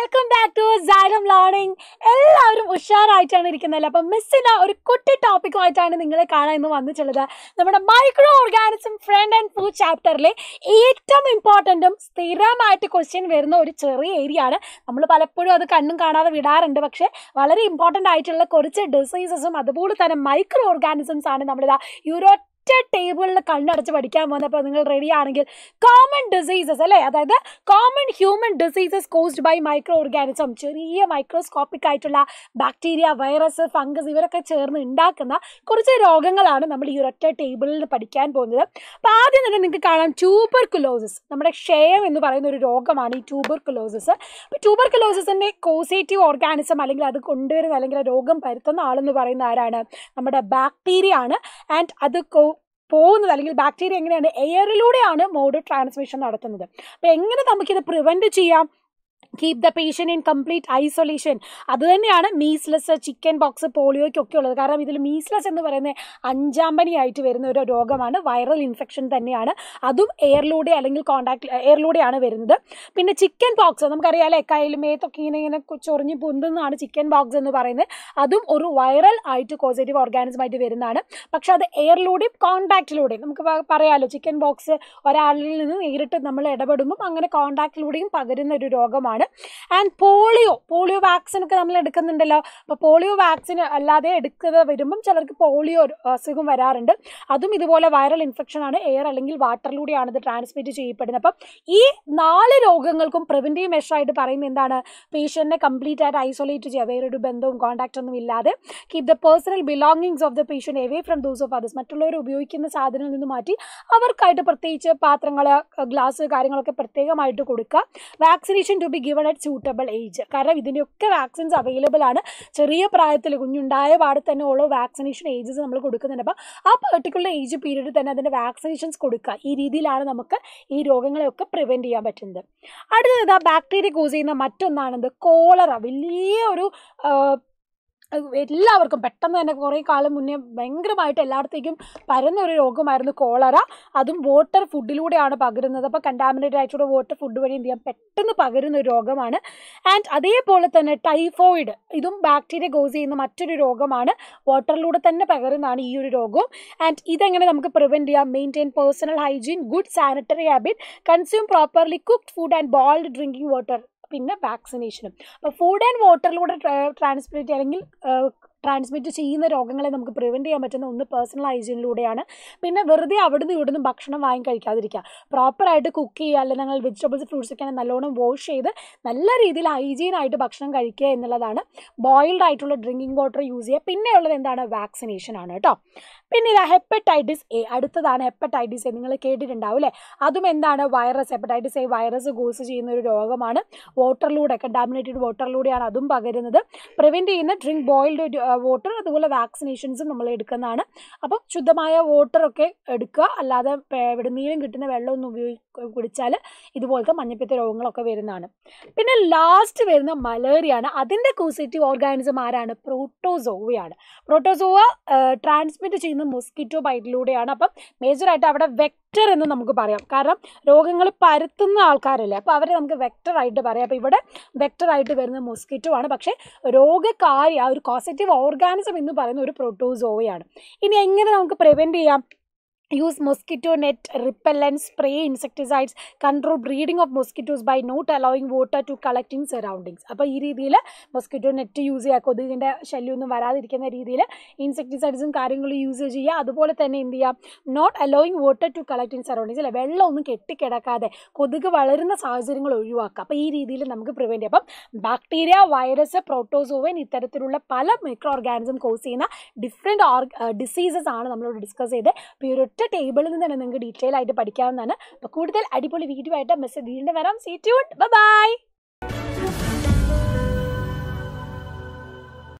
welcome back to Saaram Learning എല്ലാവരും ഉഷാറായിട്ടാണ് ഇരിക്കുന്നത് അപ്പം മിസ്സിന് ഒരു കുട്ടി ടോപ്പിക്കുമായിട്ടാണ് നിങ്ങളെ കാണാൻ ഇന്ന് വന്നിട്ടുള്ളത് നമ്മുടെ micro organism friend and food ചാപ്റ്ററിലെ ഏറ്റവും ഇമ്പോർട്ടൻറ്റും സ്ഥിരമായിട്ട് ക്വസ്റ്റ്യൻ വരുന്ന ഒരു ചെറിയ ഏരിയ ആണ് നമ്മൾ പലപ്പോഴും അത് കണ്ണും കാണാതെ വിടാറുണ്ട് പക്ഷേ വളരെ ഇമ്പോർട്ടൻ്റ് ആയിട്ടുള്ള കുറച്ച് ഡിസീസസും അതുപോലെ തന്നെ മൈക്രോ ഓർഗാനിസംസ് ആണ് നമ്മുടെ യൂറോ ഒറ്റ ടേബിളിൽ കണ്ണടച്ച് പഠിക്കാൻ വന്നപ്പോൾ നിങ്ങൾ റെഡി ആണെങ്കിൽ കോമൺ ഡിസീസസ് അല്ലേ അതായത് common human diseases caused by micro organism ചെറിയ മൈക്രോസ്കോപ്പിക് ആയിട്ടുള്ള ബാക്ടീരിയ വൈറസ് ഫംഗസ് ഇവരൊക്കെ ചേർന്ന് ഉണ്ടാക്കുന്ന കുറച്ച് രോഗങ്ങളാണ് നമ്മൾ ഈ ഒരൊറ്റ ടേബിളിൽ പഠിക്കാൻ പോകുന്നത് അപ്പോൾ ആദ്യം തന്നെ നിങ്ങൾക്ക് കാണാം ട്യൂബർക്കുലോസിസ് നമ്മുടെ ക്ഷയം എന്ന് പറയുന്ന ഒരു രോഗമാണ് ഈ കുലോസസ് അപ്പോൾ ട്യൂബർക്കുലോസിൻ്റെ കോസേറ്റീവ് ഓർഗാനിസം അല്ലെങ്കിൽ അത് കൊണ്ടുവരുന്ന അല്ലെങ്കിൽ രോഗം പരത്തുന്ന ആളെന്ന് പറയുന്ന ആരാണ് നമ്മുടെ ബാക്ടീരിയ ആണ് ആൻഡ് അത് പോകുന്നത് അല്ലെങ്കിൽ ബാക്ടീരിയ എങ്ങനെയാണ് എയറിലൂടെയാണ് മോഡ് ട്രാൻസ്മിഷൻ നടത്തുന്നത് അപ്പോൾ എങ്ങനെ നമുക്കിത് പ്രിവെൻറ്റ് ചെയ്യാം keep the patient in complete isolation അത് തന്നെയാണ് മീസ്ലെസ് ചിക്കൻ ബോക്സ് പോളിയോയ്ക്കൊക്കെ ഉള്ളത് കാരണം ഇതിൽ മീസ്ലെസ് എന്ന് പറയുന്ന അഞ്ചാമ്പനിയായിട്ട് വരുന്ന ഒരു രോഗമാണ് വൈറൽ ഇൻഫെക്ഷൻ തന്നെയാണ് അതും എയറിലൂടെ അല്ലെങ്കിൽ കോണ്ടാക്ട് എയറിലൂടെയാണ് വരുന്നത് പിന്നെ ചിക്കൻ ബോക്സ് നമുക്കറിയാമല്ലേ കയ്യിൽ മേത്തൊക്കെ ഇങ്ങനെ ഇങ്ങനെ ചൊറിഞ്ഞ് പൊന്തുന്നതാണ് ചിക്കൻ ബോക്സ് എന്ന് പറയുന്നത് അതും ഒരു വൈറൽ ആയിട്ട് കോസേറ്റീവ് ഓർഗാനിസമായിട്ട് വരുന്നതാണ് പക്ഷേ അത് എയറിലൂടെയും കോണ്ടാക്റ്റിലൂടെയും നമുക്ക് പറയാമല്ലോ ചിക്കൻ ബോക്സ് ഒരാളിൽ നിന്ന് നേരിട്ട് നമ്മൾ ഇടപെടുമ്പം അങ്ങനെ കോണ്ടാക്റ്റിലൂടെയും പകരുന്ന ഒരു രോഗമാണ് ആണ് ആൻഡ് പോളിയോ പോളിയോ വാക്സിൻ ഒക്കെ നമ്മൾ എടുക്കുന്നുണ്ടല്ലോ അപ്പോൾ പോളിയോ വാക്സിൻ അല്ലാതെ എടുക്കുക വരുമ്പം ചിലർക്ക് പോളിയോ അസുഖം വരാറുണ്ട് അതും ഇതുപോലെ വൈറൽ ഇൻഫെക്ഷൻ ആണ് എയർ അല്ലെങ്കിൽ വാട്ടറിലൂടെയാണ് ഇത് ട്രാൻസ്മിറ്റ് ചെയ്യപ്പെടുന്നത് അപ്പം ഈ നാല് രോഗങ്ങൾക്കും പ്രിവെൻറ്റീവ് മെഷറായിട്ട് പറയുന്നത് എന്താണ് പേഷ്യൻറ്റിനെ കംപ്ലീറ്റ് ആയിട്ട് ഐസൊലേറ്റ് ചെയ്യുക വേറൊരു ബന്ധവും കോൺടാക്റ്റ് ഒന്നും ഇല്ലാതെ keep the personal belongings of the patient away from those of others മറ്റുള്ളവർ ഉപയോഗിക്കുന്ന സാധനങ്ങളിൽ നിന്ന് മാറ്റി അവർക്കായിട്ട് പ്രത്യേകിച്ച് പാത്രങ്ങൾ ഗ്ലാസ് കാര്യങ്ങളൊക്കെ പ്രത്യേകമായിട്ട് കൊടുക്കുക vaccination to be given at suitable age കാരണം ഇതിൻ്റെയൊക്കെ വാക്സിൻസ് അവൈലബിൾ ആണ് ചെറിയ പ്രായത്തിൽ കുഞ്ഞുണ്ടായ പാടെ തന്നെ ഓരോ വാക്സിനേഷൻ ഏജസ് നമ്മൾ കൊടുക്കുന്നുണ്ട് അപ്പം ആ പെർട്ടിക്കുലർ ഏജ് പീരീഡിൽ തന്നെ അതിൻ്റെ വാക്സിനേഷൻസ് കൊടുക്കുക ഈ രീതിയിലാണ് നമുക്ക് ഈ രോഗങ്ങളെയൊക്കെ പ്രിവെൻറ്റ് ചെയ്യാൻ പറ്റുന്നത് അടുത്തത് ബാക്ടീരിയ കോസ് ചെയ്യുന്ന മറ്റൊന്നാണ് കോളറ വലിയ ഒരു എല്ലാവർക്കും പെട്ടെന്ന് തന്നെ കുറേ കാലം മുന്നേ ഭയങ്കരമായിട്ട് എല്ലായിടത്തേക്കും പരന്ന ഒരു രോഗമായിരുന്നു കോളറ അതും വാട്ടർ ഫുഡിലൂടെയാണ് പകരുന്നത് അപ്പോൾ കണ്ടാമിനേറ്റഡ് ആയിട്ടുള്ള വാട്ടർ ഫുഡ് വഴി എന്ത് ചെയ്യാം പെട്ടെന്ന് പകരുന്ന ഒരു രോഗമാണ് ആൻഡ് അതേപോലെ തന്നെ ടൈഫോയിഡ് ഇതും ബാക്ടീരിയ കോസ് ചെയ്യുന്ന മറ്റൊരു രോഗമാണ് വാട്ടറിലൂടെ തന്നെ പകരുന്നതാണ് ഈ ഒരു രോഗവും ആൻഡ് ഇതെങ്ങനെ നമുക്ക് പ്രിവെൻറ്റ് ചെയ്യാം maintain personal hygiene good sanitary habit consume properly cooked food and boiled drinking water പിന്നെ വാക്സിനേഷനും അപ്പോൾ ഫുഡ് ആൻഡ് വാട്ടറിലൂടെ ട്രാൻസ്പ്ലേറ്റ് അല്ലെങ്കിൽ ട്രാൻസ്മിറ്റ് ചെയ്യുന്ന രോഗങ്ങളെ നമുക്ക് പ്രിവെൻറ്റ് ചെയ്യാൻ പറ്റുന്ന ഒന്ന് പേഴ്സണൽ ഹൈജീനിലൂടെയാണ് പിന്നെ വെറുതെ അവിടുന്ന് ഇവിടുന്ന് ഭക്ഷണം വാങ്ങി കഴിക്കാതിരിക്കുക പ്രോപ്പറായിട്ട് കുക്ക് ചെയ്യുക അല്ലെങ്കിൽ നിങ്ങൾ വെജിറ്റബിൾസ് ഫ്രൂട്ട്സ് ഒക്കെ നല്ലോണം വാഷ് ചെയ്ത് നല്ല രീതിയിൽ ഹൈജീനായിട്ട് ഭക്ഷണം കഴിക്കുക എന്നുള്ളതാണ് ബോയിൽഡ് ആയിട്ടുള്ള ഡ്രിങ്കിങ് വാട്ടർ യൂസ് ചെയ്യുക ഉള്ളത് എന്താണ് വാക്സിനേഷൻ ആണ് കേട്ടോ പിന്നെ ഇതാ ഹെപ്പറ്റൈറ്റിസ് എ അടുത്തതാണ് ഹെപ്പറ്റൈറ്റിസ് എ നിങ്ങൾ കേട്ടിട്ടുണ്ടാവും അല്ലേ അതും എന്താണ് virus hepatitis A virus cause ചെയ്യുന്ന ഒരു രോഗമാണ് വാട്ടറിലൂടെ കണ്ടാമിനേറ്റഡ് വാട്ടറിലൂടെയാണ് അതും പകരുന്നത് പ്രിവെൻറ്റ് ചെയ്യുന്ന ഡ്രിങ്ക് ബോയിൽഡ് വാട്ടർ അതുപോലെ വാക്സിനേഷൻസും നമ്മൾ എടുക്കുന്നതാണ് അപ്പം ശുദ്ധമായ വോട്ടറൊക്കെ എടുക്കുക അല്ലാതെ എവിടുന്നേലും കിട്ടുന്ന വെള്ളമൊന്നും ഉപയോഗി കുടിച്ചാൽ ഇതുപോലത്തെ മഞ്ഞപ്പിത്ത രോഗങ്ങളൊക്കെ വരുന്നതാണ് പിന്നെ ലാസ്റ്റ് വരുന്ന മലേറിയ ആണ് അതിൻ്റെ കോസിറ്റീവ് ഓർഗാനിസം ആരാണ് പ്രോട്ടോസോവയാണ് പ്രോട്ടോസോവ ട്രാൻസ്മിറ്റ് ചെയ്യുന്ന മൊസ്കിറ്റോ ബൈറ്റിലൂടെയാണ് അപ്പം മേജറായിട്ട് അവിടെ വെക് വെക്ടർ എന്ന് നമുക്ക് പറയാം കാരണം രോഗങ്ങൾ പരത്തുന്ന ആൾക്കാരല്ലേ അപ്പോൾ അവരെ നമുക്ക് വെക്ടറായിട്ട് പറയാം അപ്പോൾ ഇവിടെ വെക്ടറായിട്ട് വരുന്ന മോസ്കിറ്റോ ആണ് പക്ഷേ രോഗകാരി ആ ഒരു കോസറ്റീവ് ഓർഗാനിസം എന്ന് പറയുന്ന ഒരു പ്രോട്ടോസോവയാണ് ഇനി എങ്ങനെ നമുക്ക് പ്രിവെൻറ്റ് ചെയ്യാം use mosquito net and spray insecticides control breeding of mosquitoes by not allowing water to collect in surroundings അപ്പോൾ ഈ രീതിയിൽ മൊസ്കിറ്റോ നെറ്റ് യൂസ് ചെയ്യുക കൊതുകിൻ്റെ ശല്യമൊന്നും വരാതിരിക്കുന്ന രീതിയിൽ ഇൻസെക്ടിസൈഡ്സും കാര്യങ്ങളും യൂസ് ചെയ്യുക അതുപോലെ തന്നെ എന്ത് ചെയ്യുക not allowing water to collect in surroundings അല്ലെ വെള്ളമൊന്നും കെട്ടിക്കിടക്കാതെ കൊതുക് വളരുന്ന സാഹചര്യങ്ങൾ ഒഴിവാക്കുക അപ്പോൾ ഈ രീതിയിൽ നമുക്ക് പ്രിവെൻറ്റ് ചെയ്യാം അപ്പം ബാക്ടീരിയ വൈറസ് പ്രോട്ടോസോവൻ ഇത്തരത്തിലുള്ള പല മൈക്രോ ഓർഗാനിസം കോസ് ചെയ്യുന്ന ഡിഫറെൻറ്റ് ഓർ ഡിസീസസ് ആണ് നമ്മളിവിടെ ഡിസ്കസ് ചെയ്ത് പ്യൂരിറ്റി ഒറ്റ ടേബിളിൽ നിന്ന് തന്നെ നിങ്ങൾക്ക് ഡീറ്റെയിൽ ആയിട്ട് പഠിക്കാവുന്നതാണ് അപ്പോൾ കൂടുതൽ അടിപൊളി വീഡിയോ ആയിട്ട് മെസ്സേജ് വീണ്ടും വരാം സീറ്റ് ബൈ